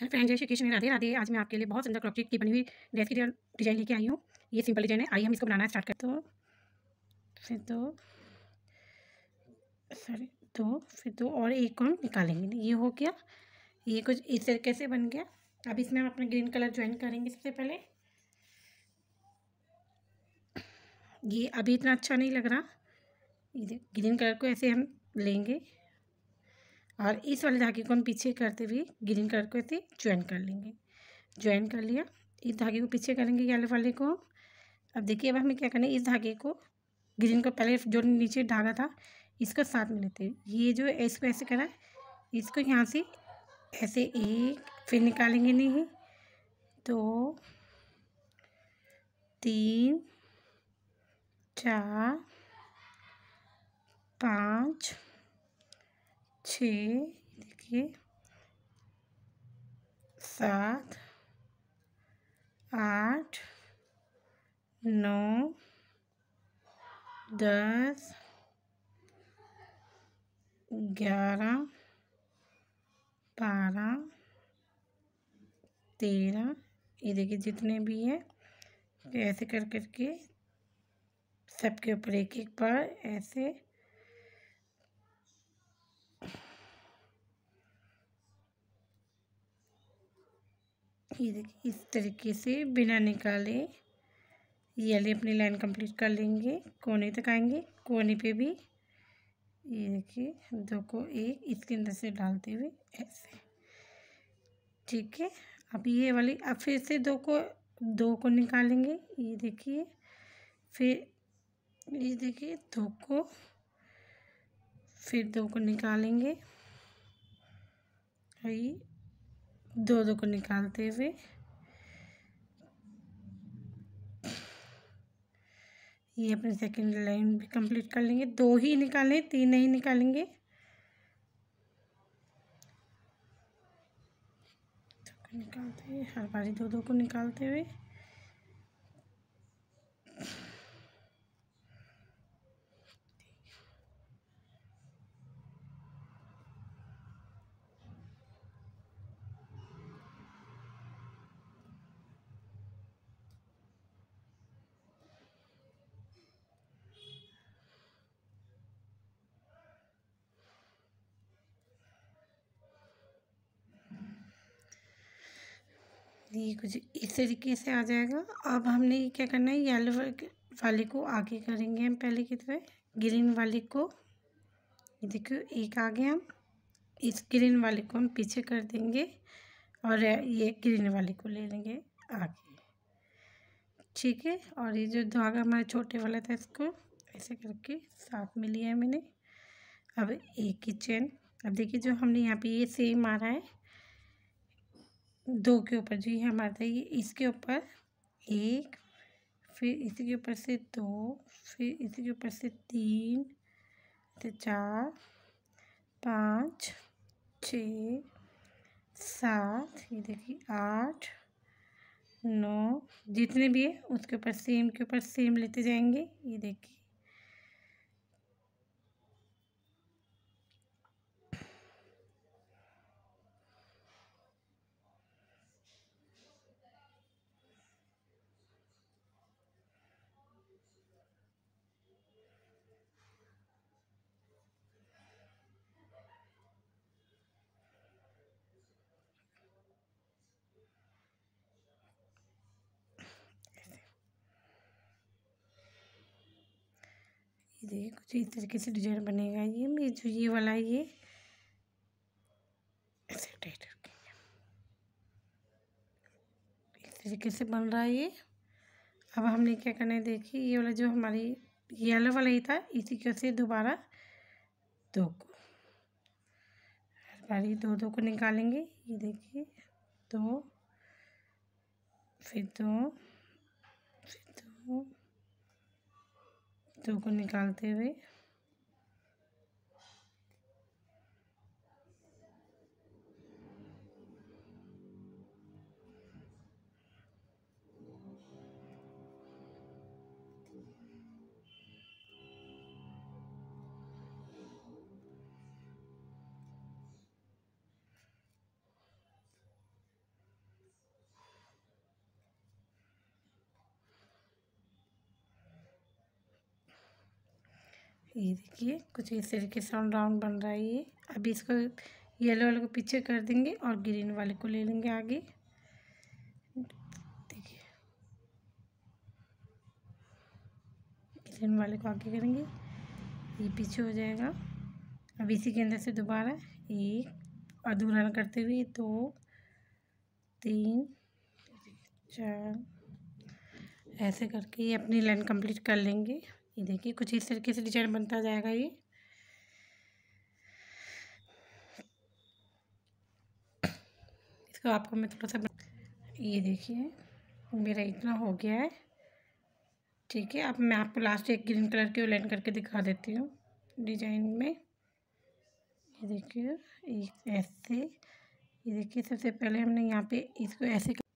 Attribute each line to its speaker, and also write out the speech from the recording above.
Speaker 1: hello friend जय श्री कृष्ण राधे राधे आज मैं आपके लिए बहुत सुंदर क्रॉपचिट की बनी हुई ड्रेस की डिजाइन लेके आई हूँ ये सिंपल डिजाइन है आई हम इसको बनाना स्टार्ट करते दो फिर दो सॉरी दो फिर दो और एक को हम निकालेंगे ये हो गया ये कुछ इस तरीके से बन गया अब इसमें हम अपना ग्रीन कलर ज्वाइन करेंगे सबसे पहले ये अभी इतना अच्छा नहीं लग रहा ग्रीन कलर को ऐसे हम लेंगे और इस वाले धागे को हम पीछे करते हुए ग्रीन कलर को ऐसे ज्वाइन कर लेंगे ज्वाइन कर लिया इस धागे को पीछे करेंगे येलो वाले को अब देखिए अब हमें क्या करना है इस धागे को ग्रीन को पहले जो नीचे धागा था इसको साथ में लेते ये जो इसको ऐसे करा इसको यहाँ से ऐसे एक फिर निकालेंगे नहीं दो तीन चार पाँच छ देखिए सात आठ नौ दस ग्यारह बारह तेरह ये देखिए जितने भी हैं ऐसे कर करके सबके ऊपर एक एक बार ऐसे ये देखिए इस तरीके से बिना निकाले ये वाली अपनी लाइन कंप्लीट कर लेंगे कोने तक आएंगे कोने पे भी ये देखिए दो को एक इसके अंदर से डालते हुए ऐसे ठीक है अब ये वाली अब फिर से दो को दो को निकालेंगे ये देखिए फिर ये देखिए दो को फिर दो को निकालेंगे दो दो को निकालते हुए ये अपनी सेकंड लाइन भी कंप्लीट कर लेंगे दो ही निकालें तीन नहीं निकालेंगे निकालते हुए हर बारी दो दो को निकालते हुए ये कुछ इस तरीके से आ जाएगा अब हमने क्या करना है येलो वाले को आगे करेंगे हम पहले की तरह ग्रीन वाले को ये देखो एक आगे हम इस ग्रीन वाले को हम पीछे कर देंगे और ये ग्रीन वाले को ले लेंगे आगे ठीक है और ये जो धागा हमारा छोटे वाला था इसको ऐसे करके साथ में लिया है मैंने अब एक ही चेन अब देखिए जो हमने यहाँ पे ये सेम आ रहा है दो के ऊपर जो ये हमारा हाँ, था ये इसके ऊपर एक फिर इसी के ऊपर से दो फिर इसी के ऊपर से तीन से तो चार पाँच छ सात ये देखिए आठ नौ जितने भी है उसके ऊपर सेम के ऊपर सेम लेते जाएंगे ये देखिए देखिए कुछ इस तरीके से डिजाइन बनेगा ये मैं जो ये वाला ये ऐसे टाइट रखेंगे इस तरीके से बन रहा है ये अब हमने क्या करना है देखिए ये वाला जो हमारी येलो वाला ही था इसी के से दोबारा दो को हर ये दो दो को निकालेंगे ये देखिए दो फिर दो तो को निकालते हुए ये देखिए कुछ इस तरीके से राउंड बन रहा है ये अभी इसको येलो वाले को पीछे कर देंगे और ग्रीन वाले को ले लेंगे आगे देखिए ग्रीन वाले को आगे करेंगे ये पीछे हो जाएगा अब इसी के अंदर से दोबारा एक अधूरा करते हुए दो तीन चार ऐसे करके ये अपनी लाइन कंप्लीट कर लेंगे ये देखिए कुछ इस तरीके से डिजाइन बनता जाएगा ये इसको आपको मैं थोड़ा सा ये देखिए मेरा इतना हो गया है ठीक है अब मैं आपको लास्ट एक ग्रीन कलर की लाइन करके दिखा देती हूँ डिजाइन में ये देखिए ऐसे ये देखिए सबसे पहले हमने यहाँ पे इसको ऐसे